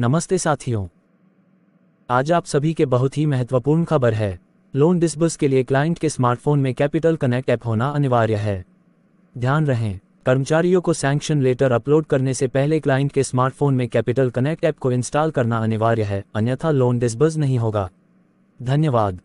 नमस्ते साथियों आज आप सभी के बहुत ही महत्वपूर्ण खबर है लोन डिस्बर्स के लिए क्लाइंट के स्मार्टफोन में कैपिटल कनेक्ट ऐप होना अनिवार्य है ध्यान रहे कर्मचारियों को सैंक्शन लेटर अपलोड करने से पहले क्लाइंट के स्मार्टफोन में कैपिटल कनेक्ट ऐप को इंस्टॉल करना अनिवार्य है अन्यथा लोन डिस्बर्स नहीं होगा धन्यवाद